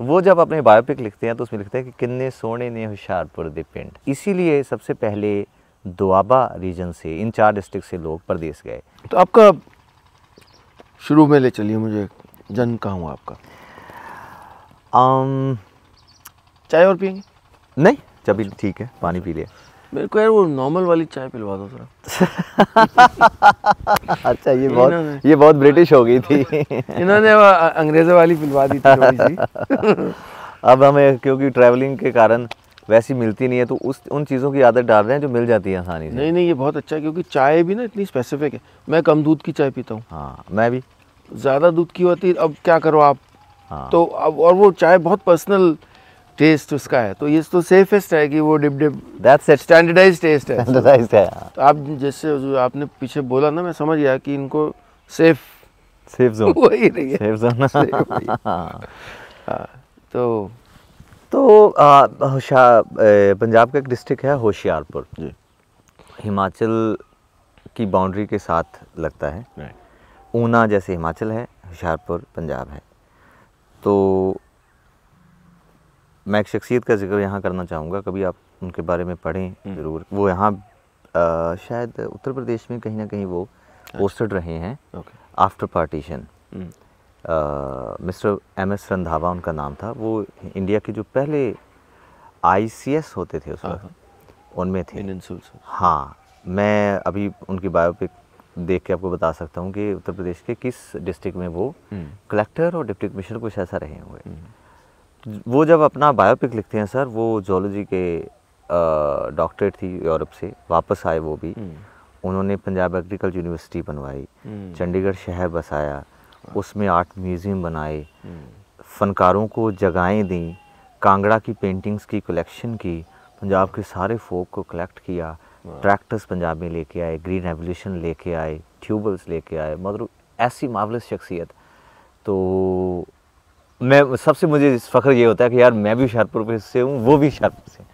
वो जब अपने बायोपिक लिखते हैं तो उसमें लिखते हैं कि किन्ने सोने ने होशियारपुर दे पिंड इसीलिए सबसे पहले दुआबा रीजन से इन चार डिस्ट्रिक्ट से लोग प्रदेश गए तो आपका शुरू में ले चलिए मुझे जन्म कहाँ हुआ आपका आम... चाय और पियेंगे नहीं चबी ठीक है पानी पी लिया मेरे को यार वो नॉर्मल वाली चाय पिलवा दो थोड़ा अच्छा ये बहुत ये बहुत ब्रिटिश हो गई थी इन्होंने अंग्रेज़ों वाली पिलवा दी थी अब हमें क्योंकि ट्रैवलिंग के कारण वैसी मिलती नहीं है तो उस उन चीज़ों की आदत डाल रहे हैं जो मिल जाती है आसानी से नहीं नहीं ये बहुत अच्छा है क्योंकि चाय भी ना इतनी स्पेसिफिक है मैं कम दूध की चाय पीता हूँ हाँ मैं भी ज़्यादा दूध की होती अब क्या करो आप हाँ। तो अब और वो चाय बहुत पर्सनल टेस्ट उसका है तो ये तो सेफेस्ट है कि वो dip dip that's it standardize test है स्टैंडर्डाइज है हाँ। तो आप जैसे आपने पीछे बोला ना मैं समझ गया कि इनको सेफ सेफ जोन वही रही है सेफ जोन हां तो तो होशियार पंजाब का एक डिस्ट्रिक्ट है होशियारपुर जी हिमाचल की बाउंड्री के साथ लगता है ऊना जैसे हिमाचल है होशियारपुर पंजाब है तो मैं एक शख्सियत का जिक्र यहाँ करना चाहूँगा कभी आप उनके बारे में पढ़ें हम्म। ज़रूर वो यहाँ शायद उत्तर प्रदेश में कहीं ना कहीं वो पोस्टेड अच्छा। रहे हैं after hmm. Partition Mister M S Randhawa उनका नाम था वो इंडिया के जो पहले आईसीएस होते थे उस हाँ, वक्त हाँ। उनमें थे हाँ मैं अभी उनकी बायोपिक देख के आपको बता सकता हूँ कि उत्तर प्रदेश के किस डिस्ट्रिक्ट में वो कलेक्टर हम्म। और डिप्टी कमिश्नर कुछ ऐसा रहे हुए वो जब अपना बायोपिक लिखते हैं सर वो जोलॉजी के डॉक्टरेट थी यूरोप से वापस आए वो भी हम्म। उन्होंने पंजाब एग्रीकल्चर यूनिवर्सिटी बनवाई हम्म। चंडीगढ़ शहर बसाया हाँ। उसमें आर्ट म्यूज़ियम बनाए हम्म। फनकारों को जगहें दी कांगड़ा की पेंटिंग्स की कलेक्शन की पंजाब के सारे फोक को कलेक्ट किया ट्रैक्टर्स पंजाब में लेके आए ग्रीन रेवोल्यूशन लेके आए ट्यूबल्स लेके आए मतलब ऐसी मावलस शख्सियत तो मैं सबसे मुझे फ़ख्र ये होता है कि यार मैं भी शाहपुर से हूँ वो भी शाहपुर से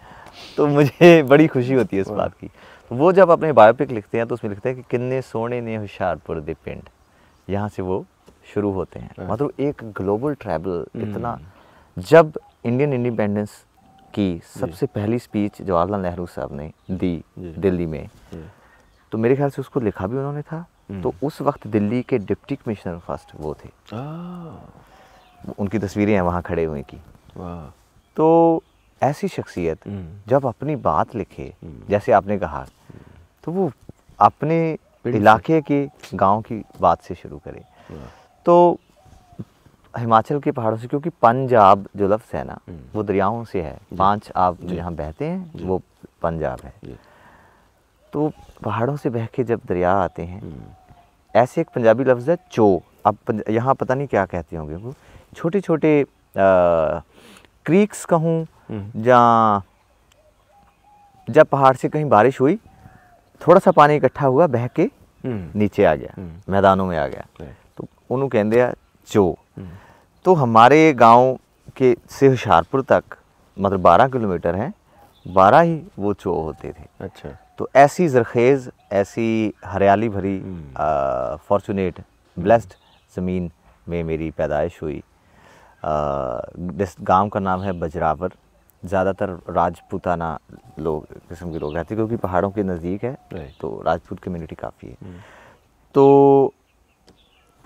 तो मुझे बड़ी खुशी होती है इस बात की तो वो जब अपने बायोपिक लिखते हैं तो उसमें लिखते हैं कि किन्ने सोने ने होशियारपुर दे पिंड यहाँ से वो शुरू होते हैं हाँ। मतलब एक ग्लोबल हम्म। ट्रैवल इतना जब इंडियन इंडिपेंडेंस की सबसे पहली स्पीच जवाहरलाल नेहरू साहब ने दी दिल्ली में तो मेरे ख्याल से उसको लिखा भी उन्होंने था हम्म। तो उस वक्त दिल्ली के डिप्टी कमिश्नर फर्स्ट वो थे उनकी तस्वीरें हैं वहाँ खड़े हुए की तो ऐसी शख्सियत हम्म। जब अपनी बात लिखे हम्म। जैसे आपने कहा हम्म। तो वो अपने इलाके के गांव की बात से शुरू करे तो हिमाचल के पहाड़ों से क्योंकि पंजाब जो लफ्स है ना वो दरियाओं से है पांच आप यहाँ बहते हैं वो पंजाब है तो पहाड़ों से बह के जब दरिया आते हैं ऐसे एक पंजाबी लफ्ज़ है चो अब यहाँ पता नहीं क्या कहते होंगे वो छोटे छोटे क्रीक्स कहूँ हम्म। जहाँ जब पहाड़ से कहीं बारिश हुई थोड़ा सा पानी इकट्ठा हुआ बह के हम्म। नीचे आ गया हम्म। मैदानों में आ गया तो उन्होंने कहते हैं चो तो हमारे गांव के से होशियारपुर तक मतलब 12 किलोमीटर हैं 12 ही वो चो होते थे अच्छा तो ऐसी जरखेज़ ऐसी हरियाली भरी फॉर्चुनेट ब्लेस्ड ज़मीन में मेरी पैदाइश हुई गांव का नाम है बजरावर ज़्यादातर राजपूताना लोग किस्म के लोग रहते हैं क्योंकि पहाड़ों के नज़दीक है तो राजपूत कम्युनिटी काफ़ी है hmm. तो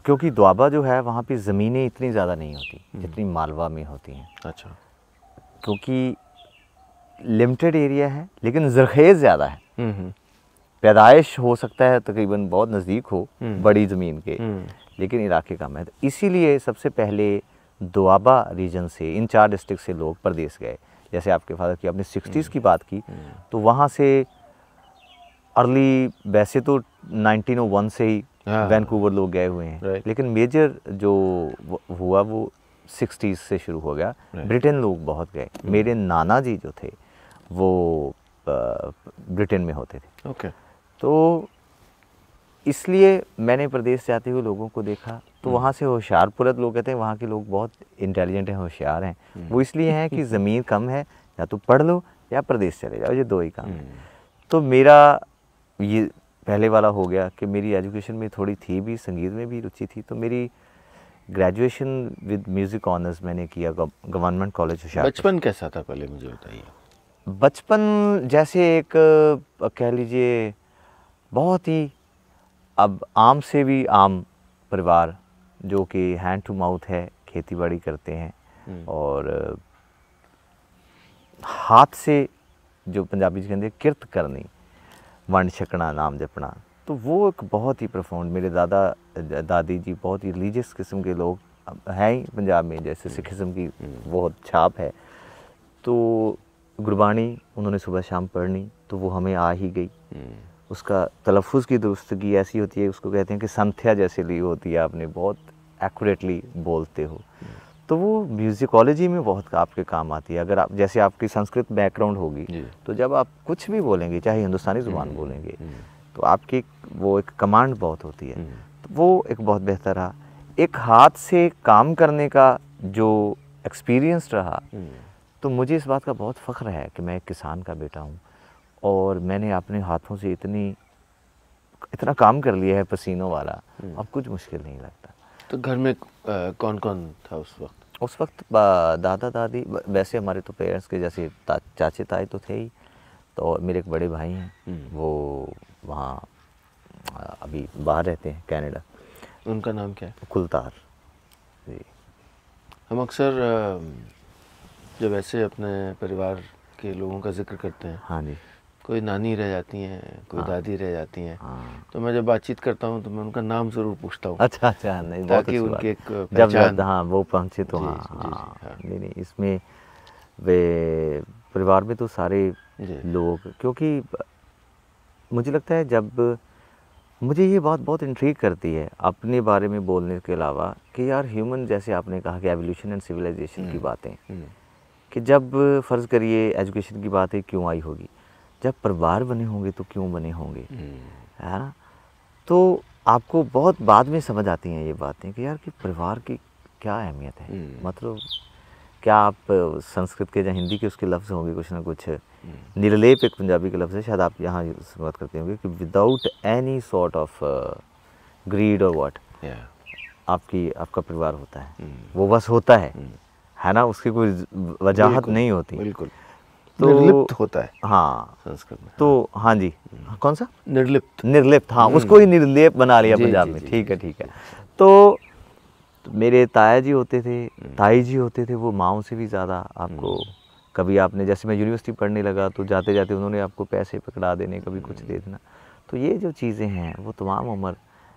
क्योंकि दुआबा जो है वहाँ पे ज़मीनें इतनी ज़्यादा नहीं होती hmm. जितनी मालवा में होती हैं अच्छा क्योंकि लिमिटेड एरिया है लेकिन जरखेज़ ज़्यादा है hmm, पैदाइश हो सकता है तकरीबन बहुत नज़दीक हो बड़ी ज़मीन के लेकिन इलाके कम है तो इसीलिए सबसे पहले दुआबा रीजन से इन चार डिस्ट्रिक्ट से लोग प्रदेश गए जैसे आपके फादर की आपने सिक्सटीज़ हम्म। की बात की हम्म। तो वहाँ से अर्ली वैसे तो 1901 से ही वैनकूवर हाँ। लोग गए हुए हैं लेकिन मेजर जो हुआ वो सिक्सटीज़ से शुरू हो गया ब्रिटेन लोग बहुत गए हम्म। मेरे नाना जी जो थे वो ब्रिटेन में होते थे ओके तो इसलिए मैंने प्रदेश जाते हुए लोगों को देखा तो हम्म। वहाँ से होशियारपुरत लोग कहते हैं वहाँ के लोग बहुत इंटेलिजेंट हैं होशियार हैं हम्म। वो इसलिए हैं कि ज़मीन कम है या तो पढ़ लो या प्रदेश चले जाओ ये दो ही काम है हम्म। तो मेरा ये पहले वाला हो गया कि मेरी एजुकेशन में थोड़ी थी भी संगीत में भी रुचि थी तो मेरी ग्रेजुएशन विद म्यूज़िक ऑनर्स मैंने किया गवर्नमेंट कॉलेज होशियार बचपन कैसा था पहले मुझे बताइए बचपन जैसे एक कह लीजिए बहुत ही अब आम से भी आम परिवार जो कि हैंड टू माउथ है खेती बाड़ी करते हैं हम्म। और हाथ से जो पंजाबी कहते हैं किरत करनी वंड छकना नाम जपना तो वो एक बहुत ही प्रफोंड मेरे दादा दादी जी बहुत ही रिलीजियस किस्म के लोग हैं ही पंजाब में जैसे हम्म। सिखिज़म की हम्म। बहुत छाप है तो गुरबाणी उन्होंने सुबह शाम पढ़नी तो वो हमें आ ही गई उसका तलफ़ की दुरुस्तगी ऐसी होती है उसको कहते हैं कि संथ्या जैसे ली होती है आपने बहुत एक्यूरेटली बोलते हो तो वो म्यूजिकोलॉजी में बहुत आपके काम आती है अगर आप जैसे आपकी संस्कृत बैकग्राउंड होगी तो जब आप कुछ भी बोलेंगे चाहे हिंदुस्तानी ज़ुबान हम्म, बोलेंगे हम्म। तो आपकी वो एक कमांड बहुत होती है हम्म। तो वो एक बहुत बेहतर रहा एक हाथ से काम करने का जो एक्सपीरियंस रहा तो मुझे इस बात का बहुत फ़ख्र है कि मैं एक किसान का बेटा हूँ और मैंने अपने हाथों से इतनी इतना काम कर लिया है पसीनों वाला अब कुछ मुश्किल नहीं लगता तो घर में कौन कौन था उस वक्त उस वक्त दादा दादी वैसे हमारे तो पेरेंट्स के जैसे ता, चाचे ताए तो थे ही तो मेरे एक बड़े भाई हैं हम्म। वो वहाँ अभी बाहर रहते हैं कनाडा उनका नाम क्या है कुलतार जी हम अक्सर जब ऐसे अपने परिवार के लोगों का जिक्र करते हैं हाँ जी कोई नानी रह जाती हैं कोई हाँ, दादी रह जाती हैं हाँ, तो मैं जब बातचीत करता हूँ तो मैं उनका नाम ज़रूर पूछता हूँ अच्छा अच्छा नहीं ताकि उनके एक जब हाँ वो पहुँचे तो हाँ, हाँ, हाँ नहीं नहीं इसमें वे परिवार में तो सारे लोग क्योंकि मुझे लगता है जब मुझे ये बात बहुत इंट्रीक करती है अपने बारे में बोलने के अलावा कि यार ह्यूमन जैसे आपने कहा कि एवोल्यूशन एंड सिविलाइजेशन की हम्म, बातें हम्म। कि जब फ़र्ज़ करिए एजुकेशन की बातें क्यों आई होगी जब परिवार बने होंगे तो क्यों बने होंगे हम्म। है ना तो आपको बहुत बाद में समझ आती हैं ये बातें कि यार कि परिवार की क्या अहमियत है हम्म। मतलब क्या आप संस्कृत के या हिंदी के उसके लफ्ज़ होंगे कुछ ना कुछ हम्म। निर्लेप एक पंजाबी के लफ्ज़ है शायद आप यहाँ बात करते होंगे कि without any sort of greed और वॉट आपकी आपका परिवार होता है वो बस होता है है ना उसकी कोई वजाहत नहीं होती बिल्कुल तो निर्लिप्त होता है हाँ संस्कृत में तो हाँ, हाँ जी हम्म। कौन सा निर्लिप्त निर्लिप्त हाँ हम्म। उसको ही निर्लिप बना लिया पंजाब में ठीक है ठीक है तो मेरे ताया जी होते थे हम्म। ताई जी होते थे वो माओ से भी ज़्यादा आपको कभी आपने जैसे मैं यूनिवर्सिटी पढ़ने लगा तो जाते जाते उन्होंने आपको पैसे पकड़ा देने कभी कुछ दे देना तो ये जो चीज़ें हैं वो तमाम उम्र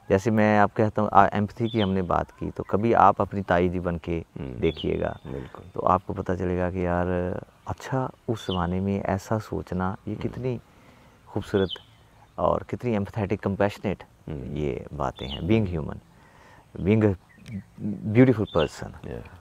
जैसे मैं आप कहता हूँ एम्पथी की हमने बात की तो कभी आप अपनी ताई जी बन के हम्म, हम्म, देखिएगा तो आपको पता चलेगा कि यार अच्छा उस ज़माने में ऐसा सोचना ये हम्म। कितनी खूबसूरत और कितनी एम्पथेटिक कम्पैशनेट ये बातें हैं being human being beautiful person